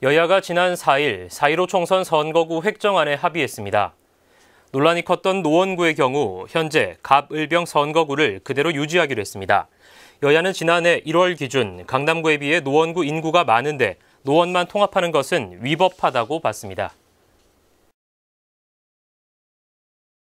여야가 지난 4일 4.15 총선 선거구 획정안에 합의했습니다. 논란이 컸던 노원구의 경우 현재 갑을병 선거구를 그대로 유지하기로 했습니다. 여야는 지난해 1월 기준 강남구에 비해 노원구 인구가 많은데 노원만 통합하는 것은 위법하다고 봤습니다.